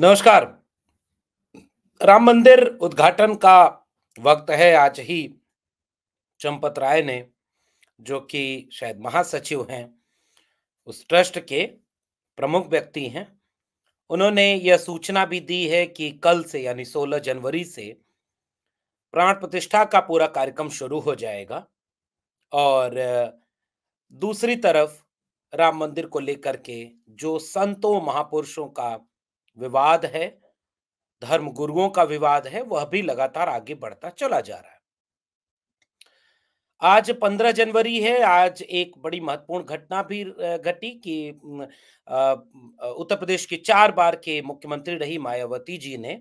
नमस्कार राम मंदिर उद्घाटन का वक्त है आज ही चंपत राय ने जो कि शायद महासचिव हैं उस ट्रस्ट के प्रमुख व्यक्ति हैं उन्होंने यह सूचना भी दी है कि कल से यानी 16 जनवरी से प्राण प्रतिष्ठा का पूरा कार्यक्रम शुरू हो जाएगा और दूसरी तरफ राम मंदिर को लेकर के जो संतों महापुरुषों का विवाद है धर्म गुरुओं का विवाद है वह भी लगातार आगे बढ़ता चला जा रहा है आज 15 जनवरी है आज एक बड़ी महत्वपूर्ण घटना भी घटी कि उत्तर प्रदेश की चार बार के मुख्यमंत्री रही मायावती जी ने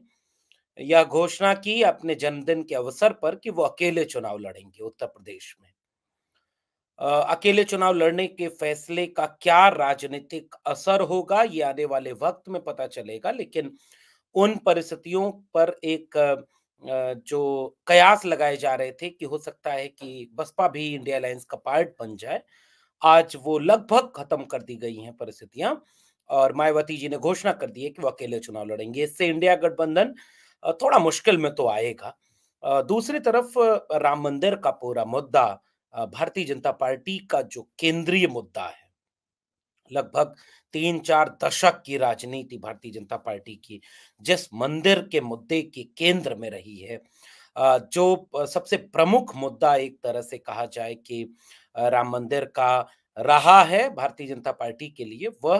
यह घोषणा की अपने जन्मदिन के अवसर पर कि वो अकेले चुनाव लड़ेंगे उत्तर प्रदेश में अकेले चुनाव लड़ने के फैसले का क्या राजनीतिक असर होगा ये आने वाले वक्त में पता चलेगा लेकिन उन परिस्थितियों पर एक जो कयास लगाए जा रहे थे कि हो सकता है कि बसपा भी इंडिया अलायंस का पार्ट बन जाए आज वो लगभग खत्म कर दी गई हैं परिस्थितियां और मायावती जी ने घोषणा कर दी है कि वो अकेले चुनाव लड़ेंगे इससे इंडिया गठबंधन थोड़ा मुश्किल में तो आएगा दूसरी तरफ राम मंदिर का पूरा मुद्दा भारतीय जनता पार्टी का जो केंद्रीय मुद्दा है लगभग तीन चार दशक की राजनीति भारतीय जनता पार्टी की जिस मंदिर के मुद्दे के केंद्र में रही है जो सबसे प्रमुख मुद्दा एक तरह से कहा जाए कि राम मंदिर का रहा है भारतीय जनता पार्टी के लिए वह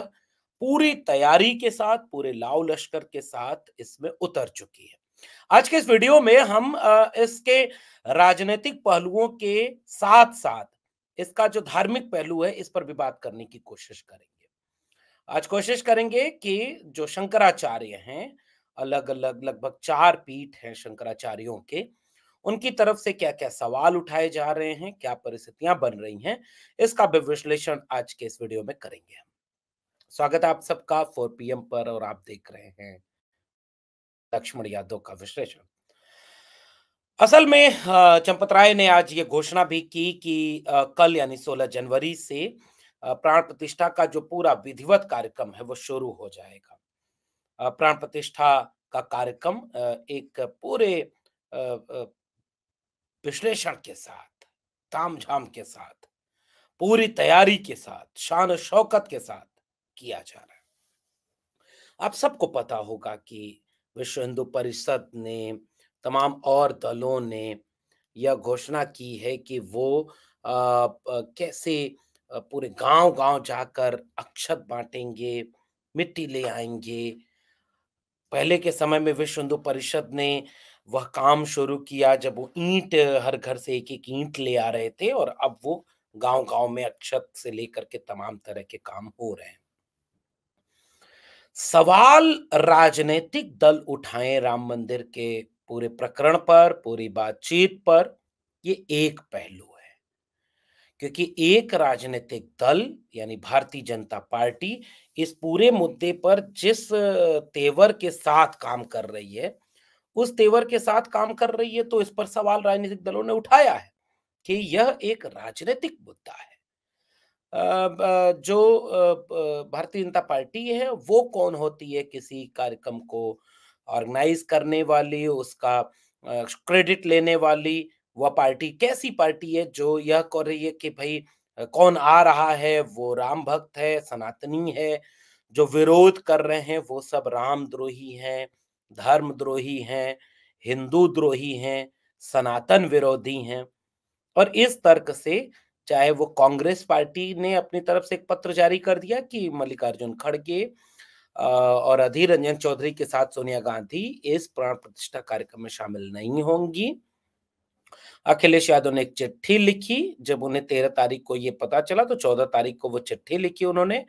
पूरी तैयारी के साथ पूरे लाव लश्कर के साथ इसमें उतर चुकी है आज के इस वीडियो में हम इसके राजनीतिक पहलुओं के साथ साथ इसका जो धार्मिक पहलू है इस पर भी बात करने की कोशिश करेंगे आज कोशिश करेंगे कि जो शंकराचार्य हैं अलग अलग लगभग चार पीठ हैं शंकराचार्यों के उनकी तरफ से क्या क्या सवाल उठाए जा रहे हैं क्या परिस्थितियां बन रही हैं इसका विश्लेषण आज के इस वीडियो में करेंगे स्वागत है आप सबका फोर पीएम पर और आप देख रहे हैं लक्ष्मण यादव का विश्लेषण असल में चंपत राय ने आज ये घोषणा भी की कि कल यानी 16 जनवरी से प्राण प्रतिष्ठा का जो पूरा विधिवत कार्यक्रम है वो शुरू हो जाएगा प्राण प्रतिष्ठा का कार्यक्रम एक पूरे विश्लेषण के साथ तामझाम के साथ पूरी तैयारी के साथ शान शौकत के साथ किया जा रहा है आप सबको पता होगा कि विश्व हिंदू परिषद ने तमाम और दलों ने यह घोषणा की है कि वो आ, कैसे पूरे गांव गांव जाकर अक्षत बांटेंगे मिट्टी ले आएंगे पहले के समय में विश्व हिंदू परिषद ने वह काम शुरू किया जब वो ईंट हर घर से एक एक ईंट ले आ रहे थे और अब वो गांव गांव में अक्षत से लेकर के तमाम तरह के काम हो रहे हैं सवाल राजनीतिक दल उठाए राम मंदिर के पूरे प्रकरण पर पूरी बातचीत पर ये एक पहलू है क्योंकि एक राजनीतिक दल यानी भारतीय जनता पार्टी इस पूरे मुद्दे पर जिस तेवर के साथ काम कर रही है उस तेवर के साथ काम कर रही है तो इस पर सवाल राजनीतिक दलों ने उठाया है कि यह एक राजनीतिक मुद्दा है जो भारतीय जनता पार्टी है वो कौन होती है किसी कार्यक्रम को ऑर्गेनाइज करने वाली उसका क्रेडिट लेने वाली वह पार्टी कैसी पार्टी है जो यह कह रही है कि भाई कौन आ रहा है वो राम भक्त है सनातनी है जो विरोध कर रहे हैं वो सब राम द्रोही हैं धर्म द्रोही हैं हिंदू द्रोही हैं सनातन विरोधी हैं और इस तर्क से चाहे वो कांग्रेस पार्टी ने अपनी तरफ से एक पत्र जारी कर दिया कि मल्लिकार्जुन खड़गे और अधीर रंजन चौधरी के साथ सोनिया गांधी इस प्राण प्रतिष्ठा कार्यक्रम में शामिल नहीं होंगी अखिलेश यादव ने एक चिट्ठी लिखी जब उन्हें तेरह तारीख को ये पता चला तो चौदह तारीख को वो चिट्ठी लिखी उन्होंने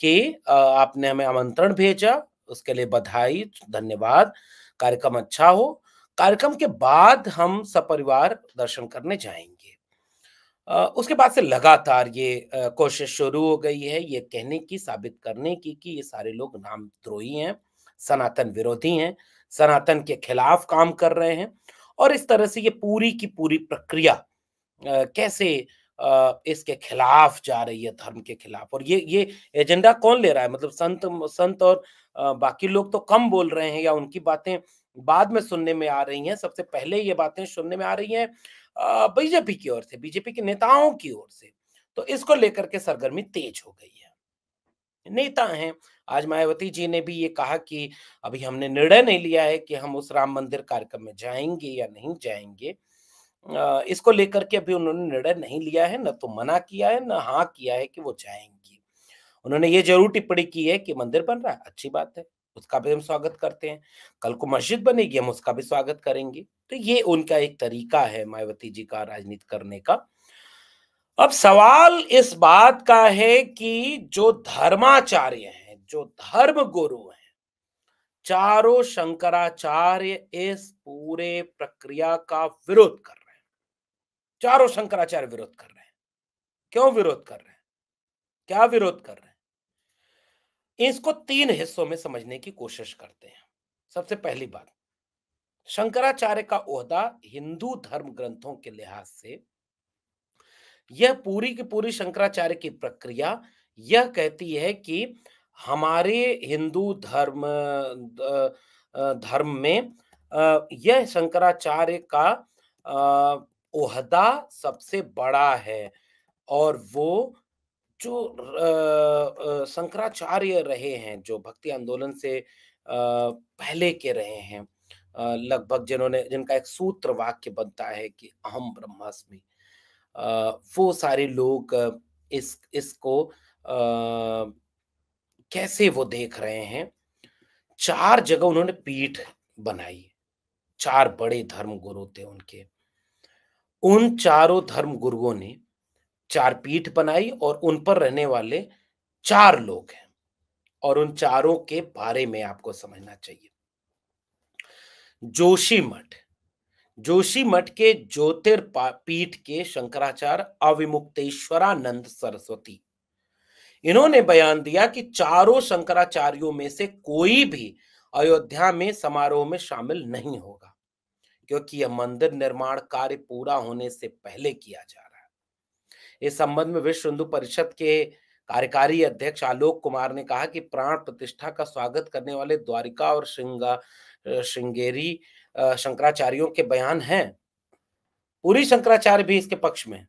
कि आपने हमें आमंत्रण भेजा उसके लिए बधाई धन्यवाद कार्यक्रम अच्छा हो कार्यक्रम के बाद हम सपरिवार दर्शन करने जाएंगे उसके बाद से लगातार ये कोशिश शुरू हो गई है ये कहने की साबित करने की कि ये सारे लोग नामद्रोही हैं सनातन विरोधी हैं सनातन के खिलाफ काम कर रहे हैं और इस तरह से ये पूरी की पूरी प्रक्रिया कैसे इसके खिलाफ जा रही है धर्म के खिलाफ और ये ये एजेंडा कौन ले रहा है मतलब संत संत और बाकी लोग तो कम बोल रहे हैं या उनकी बातें बाद में सुनने में आ रही हैं सबसे पहले ये बातें सुनने में आ रही हैं बीजेपी की ओर से बीजेपी के नेताओं की ओर से तो इसको लेकर के सरगर्मी तेज हो गई है नेता हैं आज मायावती जी ने भी ये कहा कि अभी हमने निर्णय नहीं लिया है कि हम उस राम मंदिर कार्यक्रम में जाएंगे या नहीं जाएंगे इसको लेकर के अभी उन्होंने निर्णय नहीं लिया है न तो मना किया है न हाँ किया है कि वो जाएंगी उन्होंने ये जरूर टिप्पणी की है कि मंदिर बन रहा है अच्छी बात है उसका भी हम स्वागत करते हैं कल को मस्जिद बनेगी हम उसका भी स्वागत करेंगे तो ये उनका एक तरीका है मायावती जी का राजनीति करने का अब सवाल इस बात का है कि जो धर्माचार्य हैं जो धर्म गुरु हैं चारों शंकराचार्य इस पूरे प्रक्रिया का विरोध कर रहे हैं चारों शंकराचार्य विरोध कर रहे हैं क्यों विरोध कर रहे हैं क्या विरोध कर रहे हैं इसको तीन हिस्सों में समझने की कोशिश करते हैं सबसे पहली बात शंकराचार्य का ओहदा हिंदू धर्म ग्रंथों के लिहाज से यह पूरी की पूरी शंकराचार्य की प्रक्रिया यह कहती है कि हमारे हिंदू धर्म धर्म में यह शंकराचार्य का ओहदा सबसे बड़ा है और वो जो शंकराचार्य रहे हैं जो भक्ति आंदोलन से पहले के रहे हैं लगभग जिन्होंने जिनका एक सूत्र वाक्य बनता है कि अहम ब्रह्मास्मि वो सारे लोग इस इसको कैसे वो देख रहे हैं चार जगह उन्होंने पीठ बनाई चार बड़े धर्म गुरु थे उनके उन चारों धर्म गुरुओं ने चार पीठ बनाई और उन पर रहने वाले चार लोग हैं और उन चारों के बारे में आपको समझना चाहिए जोशी मठ जोशी मठ के ज्योतिर्पीठ के शंकराचार्य अविमुक्तेश्वरानंद सरस्वती इन्होंने बयान दिया कि चारों शंकराचार्यों में से कोई भी अयोध्या में समारोह में शामिल नहीं होगा क्योंकि यह मंदिर निर्माण कार्य पूरा होने से पहले किया जा रहा इस संबंध में विश्व हिंदू परिषद के कार्यकारी अध्यक्ष आलोक कुमार ने कहा कि प्राण प्रतिष्ठा का स्वागत करने वाले द्वारिका और श्रृंगा श्रृंगेरी शंकराचार्यों के बयान हैं पूरी शंकराचार्य भी इसके पक्ष में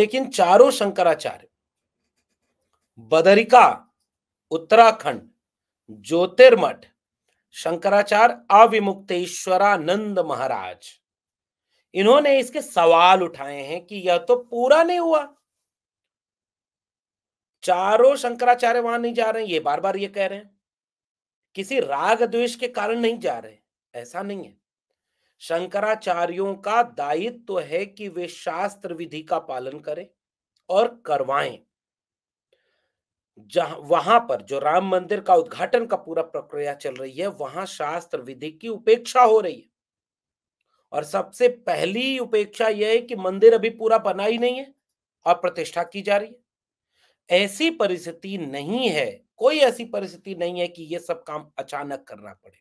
लेकिन चारों शंकराचार्य बदरिका उत्तराखंड ज्योतिर्मठ शंकराचार्य अविमुक्तेश्वरानंद महाराज इन्होंने इसके सवाल उठाए हैं कि यह तो पूरा नहीं हुआ चारों शंकराचार्य वहां नहीं जा रहे हैं ये बार बार ये कह रहे हैं किसी राग द्वेष के कारण नहीं जा रहे ऐसा नहीं है शंकराचार्यों का दायित्व तो है कि वे शास्त्र विधि का पालन करें और करवाएं जहां वहां पर जो राम मंदिर का उद्घाटन का पूरा प्रक्रिया चल रही है वहां शास्त्र विधि की उपेक्षा हो रही है और सबसे पहली उपेक्षा यह है कि मंदिर अभी पूरा बना ही नहीं है और प्रतिष्ठा की जा रही है ऐसी परिस्थिति नहीं है कोई ऐसी परिस्थिति नहीं है कि यह सब काम अचानक करना पड़े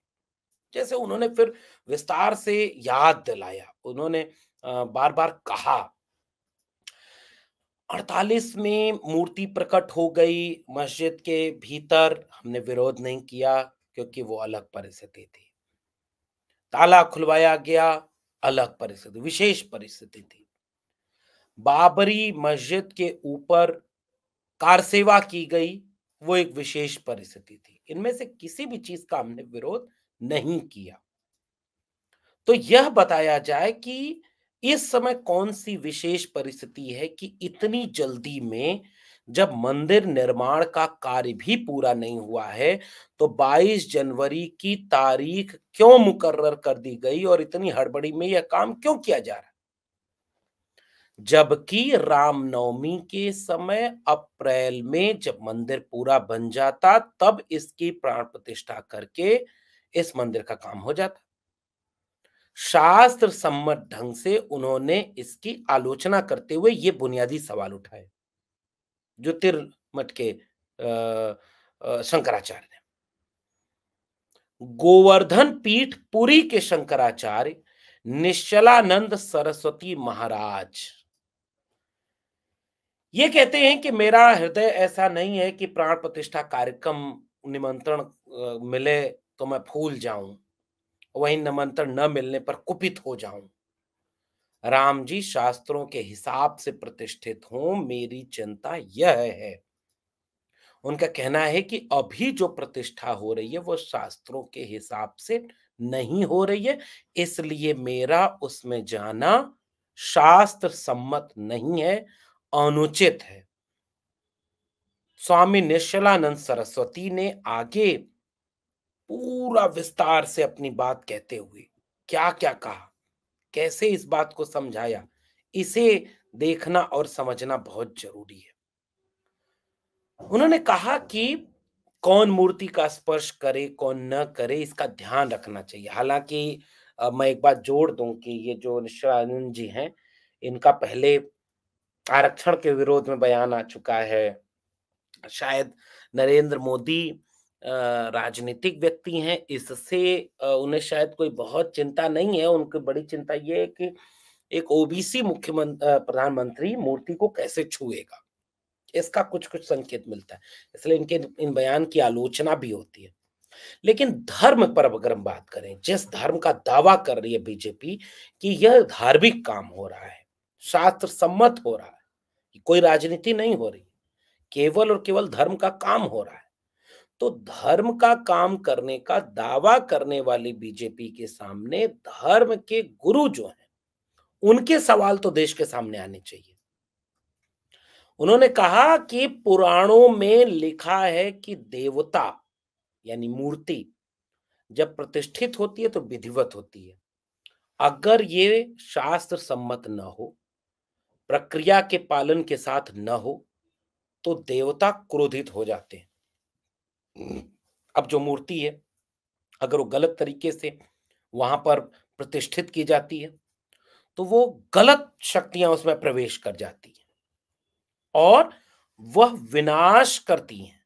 जैसे उन्होंने फिर विस्तार से याद दिलाया उन्होंने बार बार कहा अड़तालीस में मूर्ति प्रकट हो गई मस्जिद के भीतर हमने विरोध नहीं किया क्योंकि वो अलग परिस्थिति थी ताला खुलवाया गया अलग परिस्थिति विशेष परिस्थिति थी बाबरी मस्जिद के ऊपर कार सेवा की गई वो एक विशेष परिस्थिति थी इनमें से किसी भी चीज का हमने विरोध नहीं किया तो यह बताया जाए कि इस समय कौन सी विशेष परिस्थिति है कि इतनी जल्दी में जब मंदिर निर्माण का कार्य भी पूरा नहीं हुआ है तो 22 जनवरी की तारीख क्यों मुकर्र कर दी गई और इतनी हड़बड़ी में यह काम क्यों किया जा रहा जबकि रामनवमी के समय अप्रैल में जब मंदिर पूरा बन जाता तब इसकी प्राण प्रतिष्ठा करके इस मंदिर का काम हो जाता शास्त्र सम्मत ढंग से उन्होंने इसकी आलोचना करते हुए ये बुनियादी सवाल उठाए ज्योतिर्मठ के शंकराचार्य ने गोवर्धन पीठ पुरी के शंकराचार्य निश्चलानंद सरस्वती महाराज ये कहते हैं कि मेरा हृदय ऐसा नहीं है कि प्राण प्रतिष्ठा कार्यक्रम निमंत्रण मिले तो मैं फूल जाऊं वहीं निमंत्रण न मिलने पर कुपित हो जाऊं राम जी शास्त्रों के हिसाब से प्रतिष्ठित हों मेरी चिंता यह है उनका कहना है कि अभी जो प्रतिष्ठा हो रही है वो शास्त्रों के हिसाब से नहीं हो रही है इसलिए मेरा उसमें जाना शास्त्र सम्मत नहीं है अनुचित है स्वामी निश्चलानंद सरस्वती ने आगे पूरा विस्तार से अपनी बात कहते हुए क्या क्या कहा कैसे इस बात को समझाया इसे देखना और समझना बहुत जरूरी है उन्होंने कहा कि कौन मूर्ति का स्पर्श करे कौन न करे इसका ध्यान रखना चाहिए हालांकि मैं एक बात जोड़ दूं कि ये जो निश्चयानंद जी हैं इनका पहले आरक्षण के विरोध में बयान आ चुका है शायद नरेंद्र मोदी राजनीतिक व्यक्ति हैं इससे उन्हें शायद कोई बहुत चिंता नहीं है उनकी बड़ी चिंता ये है कि एक ओबीसी मुख्यमंत्री प्रधानमंत्री मूर्ति को कैसे छुएगा इसका कुछ कुछ संकेत मिलता है इसलिए इनके इन बयान की आलोचना भी होती है लेकिन धर्म पर अगर हम बात करें जिस धर्म का दावा कर रही है बीजेपी कि यह धार्मिक काम हो रहा है शास्त्र सम्मत हो रहा है कोई राजनीति नहीं हो रही केवल और केवल धर्म का काम हो रहा है तो धर्म का काम करने का दावा करने वाली बीजेपी के सामने धर्म के गुरु जो हैं उनके सवाल तो देश के सामने आने चाहिए उन्होंने कहा कि पुराणों में लिखा है कि देवता यानी मूर्ति जब प्रतिष्ठित होती है तो विधिवत होती है अगर ये शास्त्र सम्मत न हो प्रक्रिया के पालन के साथ न हो तो देवता क्रोधित हो जाते हैं अब जो मूर्ति है अगर वो गलत तरीके से वहां पर प्रतिष्ठित की जाती है तो वो गलत शक्तियां उसमें प्रवेश कर जाती है और वह विनाश करती हैं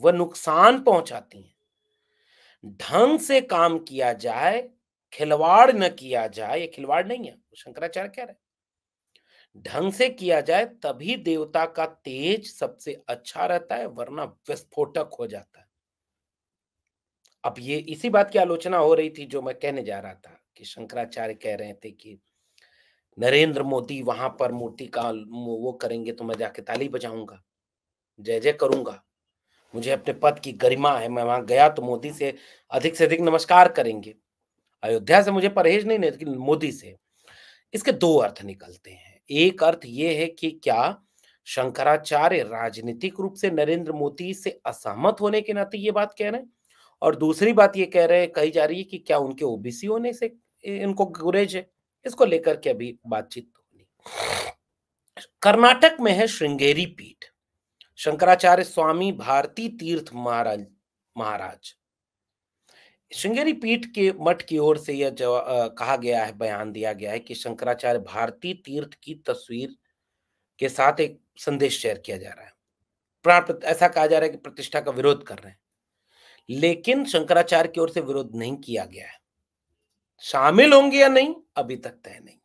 वह नुकसान पहुंचाती हैं ढंग से काम किया जाए खिलवाड़ न किया जाए ये खिलवाड़ नहीं है शंकराचार्य कह रहे ढंग से किया जाए तभी देवता का तेज सबसे अच्छा रहता है वरना विस्फोटक हो जाता है अब ये इसी बात की आलोचना हो रही थी जो मैं कहने जा रहा था कि शंकराचार्य कह रहे थे कि नरेंद्र मोदी वहां पर मूर्ति का वो करेंगे तो मैं जाके ताली बजाऊंगा जय जय करूंगा मुझे अपने पद की गरिमा है मैं वहां गया तो मोदी से अधिक से अधिक नमस्कार करेंगे अयोध्या से मुझे परहेज नहीं लेकिन मोदी से इसके दो अर्थ निकलते हैं एक अर्थ ये है कि क्या शंकराचार्य राजनीतिक रूप से नरेंद्र मोदी से असहमत होने के नाते ये बात कह रहे हैं और दूसरी बात ये कह रहे हैं कही जा रही है कि क्या उनके ओबीसी होने से इनको गुरेज है इसको लेकर के अभी बातचीत तो होनी कर्नाटक में है श्रृंगेरी पीठ शंकराचार्य स्वामी भारती तीर्थ महाराज महाराज श्रृंगेरी पीठ के मठ की ओर से यह कहा गया है बयान दिया गया है कि शंकराचार्य भारतीय तीर्थ की तस्वीर के साथ एक संदेश शेयर किया जा रहा है प्राण ऐसा कहा जा रहा है कि प्रतिष्ठा का विरोध कर रहे हैं लेकिन शंकराचार्य की ओर से विरोध नहीं किया गया है शामिल होंगे या नहीं अभी तक तय नहीं है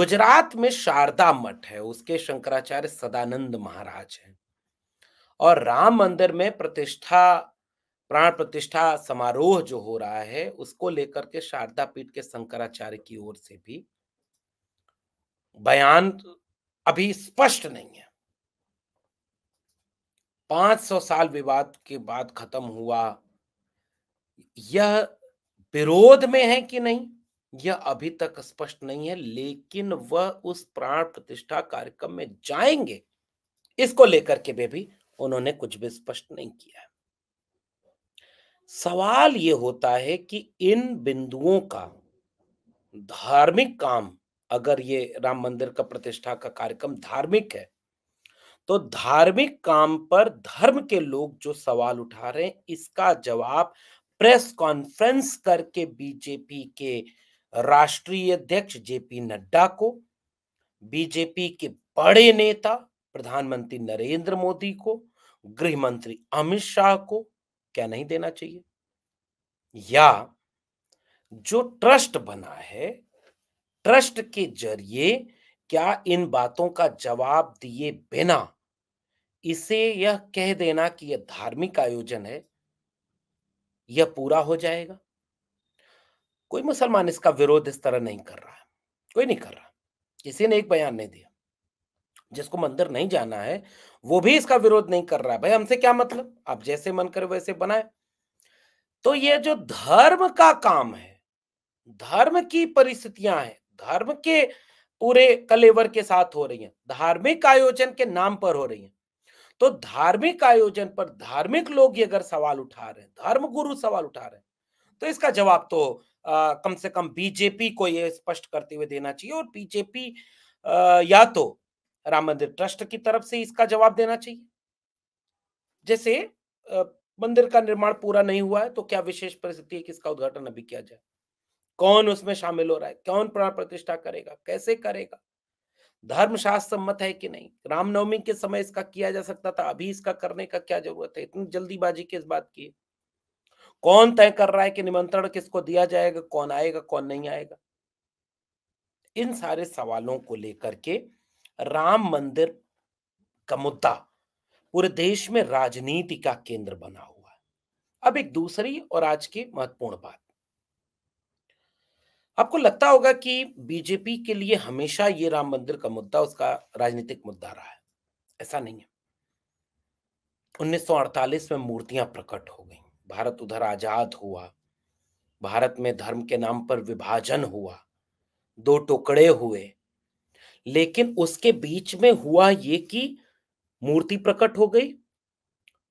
गुजरात में शारदा मठ है उसके शंकराचार्य सदानंद महाराज हैं और राम मंदिर में प्रतिष्ठा प्राण प्रतिष्ठा समारोह जो हो रहा है उसको लेकर के शारदा पीठ के शंकराचार्य की ओर से भी बयान अभी स्पष्ट नहीं है 500 साल विवाद के बाद खत्म हुआ यह विरोध में है कि नहीं यह अभी तक स्पष्ट नहीं है लेकिन वह उस प्राण प्रतिष्ठा कार्यक्रम में जाएंगे इसको लेकर के भी उन्होंने कुछ भी स्पष्ट नहीं किया है सवाल ये होता है कि इन बिंदुओं का धार्मिक काम अगर ये राम मंदिर का प्रतिष्ठा का कार्यक्रम धार्मिक है तो धार्मिक काम पर धर्म के लोग जो सवाल उठा रहे हैं इसका जवाब प्रेस कॉन्फ्रेंस करके बीजेपी के राष्ट्रीय अध्यक्ष जेपी नड्डा को बीजेपी के बड़े नेता प्रधानमंत्री नरेंद्र मोदी को गृह मंत्री अमित शाह को क्या नहीं देना चाहिए या जो ट्रस्ट बना है ट्रस्ट के जरिए क्या इन बातों का जवाब दिए बिना इसे यह कह देना कि यह धार्मिक आयोजन है यह पूरा हो जाएगा कोई मुसलमान इसका विरोध इस तरह नहीं कर रहा है कोई नहीं कर रहा किसी ने एक बयान नहीं दिया जिसको मंदिर नहीं जाना है वो भी इसका विरोध नहीं कर रहा है भाई हमसे क्या मतलब आप जैसे मन करे वैसे बनाए तो ये जो धर्म का काम है धर्म की परिस्थितियां हैं धर्म के पूरे कलेवर के साथ हो रही हैं धार्मिक आयोजन के नाम पर हो रही हैं तो धार्मिक आयोजन पर धार्मिक लोग ये अगर सवाल उठा रहे हैं धर्म गुरु सवाल उठा रहे हैं तो इसका जवाब तो आ, कम से कम बीजेपी को ये स्पष्ट करते हुए देना चाहिए और बीजेपी या तो राम मंदिर ट्रस्ट की तरफ से इसका जवाब देना चाहिए जैसे मंदिर का निर्माण पूरा नहीं हुआ है तो क्या विशेष परिस्थिति है कि इसका उद्घाटन अभी किया जाए कौन उसमें शामिल हो रहा है कौन प्राण प्रतिष्ठा करेगा कैसे करेगा धर्मशास्त्र सम्मत है कि नहीं रामनवमी के समय इसका किया जा सकता था अभी इसका करने का क्या जरूरत है इतनी जल्दीबाजी किस बात की है कौन तय कर रहा है कि निमंत्रण किसको दिया जाएगा कौन आएगा कौन नहीं आएगा इन सारे सवालों को लेकर के राम मंदिर का मुद्दा पूरे देश में राजनीति का केंद्र बना हुआ है अब एक दूसरी और आज की महत्वपूर्ण बात आपको लगता होगा कि बीजेपी के लिए हमेशा ये राम मंदिर का मुद्दा उसका राजनीतिक मुद्दा रहा है ऐसा नहीं है 1948 में मूर्तियां प्रकट हो गई भारत उधर आजाद हुआ भारत में धर्म के नाम पर विभाजन हुआ दो टुकड़े हुए लेकिन उसके बीच में हुआ ये कि मूर्ति प्रकट हो गई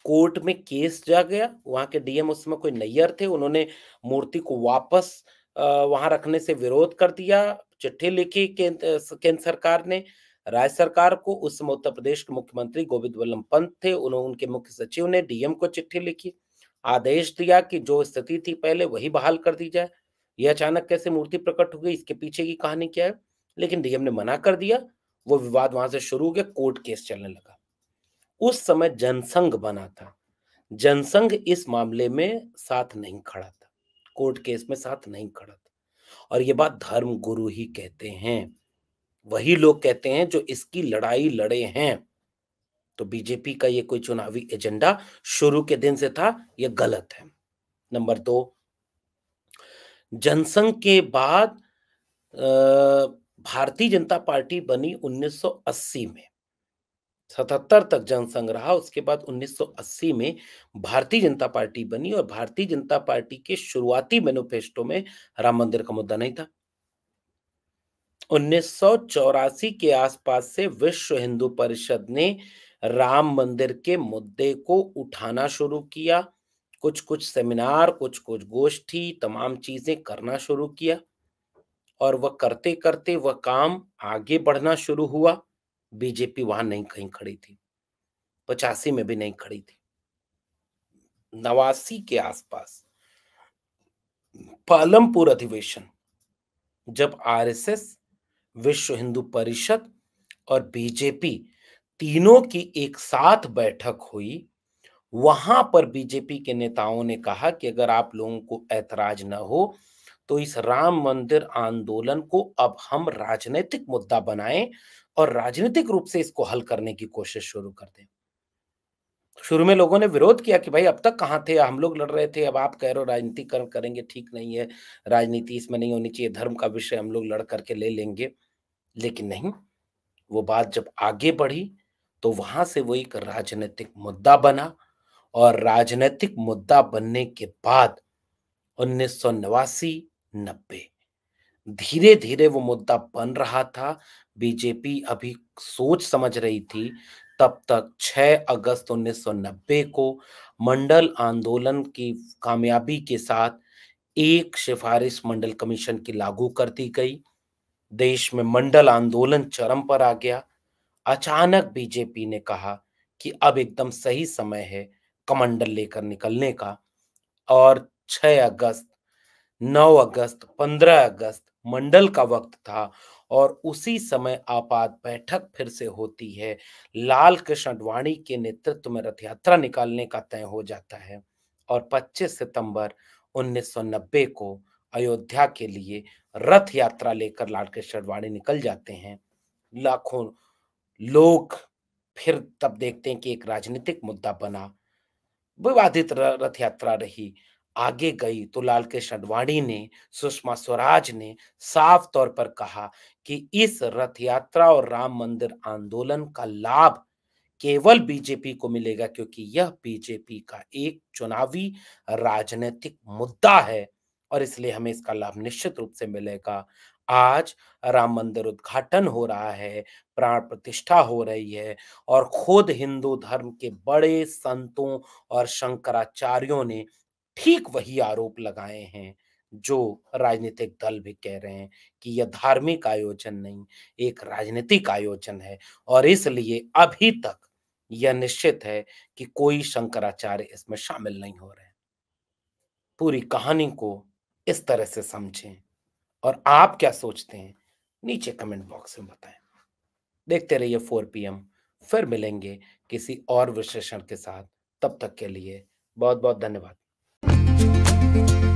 कोर्ट में केस जा गया वहां के डीएम उसमें कोई नैयर थे उन्होंने मूर्ति को वापस वहां रखने से विरोध कर दिया चिट्ठी लिखी केंद्र सरकार ने राज्य सरकार को उस समय उत्तर प्रदेश के मुख्यमंत्री गोविंद वल्लभ पंत थे उन्होंने उनके मुख्य सचिव ने डीएम को चिट्ठी लिखी आदेश दिया कि जो स्थिति थी पहले वही बहाल कर दी जाए यह अचानक कैसे मूर्ति प्रकट हो गई इसके पीछे की कहानी क्या है लेकिन डीएम ने मना कर दिया वो विवाद वहां से शुरू हो गया कोर्ट केस चलने लगा उस समय जनसंघ बना था जनसंघ इस मामले में साथ नहीं खड़ा था कोर्ट केस में साथ नहीं खड़ा था और ये बात धर्म गुरु ही कहते हैं वही लोग कहते हैं जो इसकी लड़ाई लड़े हैं तो बीजेपी का ये कोई चुनावी एजेंडा शुरू के दिन से था ये गलत है नंबर दो जनसंघ के बाद भारतीय जनता पार्टी बनी 1980 में 77 तक जनसंघ रहा उसके बाद 1980 में भारतीय जनता पार्टी बनी और भारतीय जनता पार्टी के शुरुआती मैनिफेस्टो में राम मंदिर का मुद्दा नहीं था उन्नीस के आसपास से विश्व हिंदू परिषद ने राम मंदिर के मुद्दे को उठाना शुरू किया कुछ कुछ सेमिनार कुछ कुछ गोष्ठी तमाम चीजें करना शुरू किया और वह करते करते वह काम आगे बढ़ना शुरू हुआ बीजेपी वहां नहीं कहीं खड़ी थी पचासी में भी नहीं खड़ी थी नवासी के आसपास पालमपुर अधिवेशन जब आरएसएस विश्व हिंदू परिषद और बीजेपी तीनों की एक साथ बैठक हुई वहां पर बीजेपी के नेताओं ने कहा कि अगर आप लोगों को ऐतराज न हो तो इस राम मंदिर आंदोलन को अब हम राजनीतिक मुद्दा बनाएं और राजनीतिक रूप से इसको हल करने की कोशिश शुरू कर दें शुरू में लोगों ने विरोध किया कि भाई अब तक कहाँ थे हम लोग लड़ रहे थे अब आप कह रहे हो राजनीतिकरण करेंगे ठीक नहीं है राजनीति इसमें नहीं होनी चाहिए धर्म का विषय हम लोग लड़ करके ले लेंगे लेकिन नहीं वो बात जब आगे बढ़ी तो वहां से वो एक राजनीतिक मुद्दा बना और राजनीतिक मुद्दा बनने के बाद उन्नीस सौ नवासी नब्बे धीरे धीरे वो मुद्दा बन रहा था बीजेपी अभी सोच समझ रही थी तब तक 6 अगस्त 1990 को मंडल आंदोलन की कामयाबी के साथ एक सिफारिश मंडल कमीशन की लागू कर दी गई देश में मंडल आंदोलन चरम पर आ गया अचानक बीजेपी ने कहा कि अब एकदम सही समय है कमंडल लेकर निकलने का और 6 अगस्त 9 अगस्त 15 अगस्त मंडल का वक्त था और उसी समय आपात बैठक फिर से होती है लाल कृष्ण अडवाणी के नेतृत्व में रथ यात्रा निकालने का तय हो जाता है और 25 सितंबर 1990 को अयोध्या के लिए रथ यात्रा लेकर लाल कृष्ण अडवाणी निकल जाते हैं लाखों लोग फिर तब देखते हैं कि एक राजनीतिक मुद्दा बना विवादित रथ यात्रा रही आगे गई तो लाल अडवाणी ने सुषमा स्वराज ने साफ तौर पर कहा कि इस रथ यात्रा और राम मंदिर आंदोलन का लाभ केवल बीजेपी को मिलेगा क्योंकि यह बीजेपी का एक चुनावी राजनीतिक मुद्दा है और इसलिए हमें इसका लाभ निश्चित रूप से मिलेगा आज राम मंदिर उद्घाटन हो रहा है प्राण प्रतिष्ठा हो रही है और खुद हिंदू धर्म के बड़े संतों और शंकराचार्यों ने ठीक वही आरोप लगाए हैं जो राजनीतिक दल भी कह रहे हैं कि यह धार्मिक आयोजन नहीं एक राजनीतिक आयोजन है और इसलिए अभी तक यह निश्चित है कि कोई शंकराचार्य इसमें शामिल नहीं हो रहे पूरी कहानी को इस तरह से समझें और आप क्या सोचते हैं नीचे कमेंट बॉक्स में बताएं देखते रहिए 4 पीएम फिर मिलेंगे किसी और विश्लेषण के साथ तब तक के लिए बहुत बहुत धन्यवाद you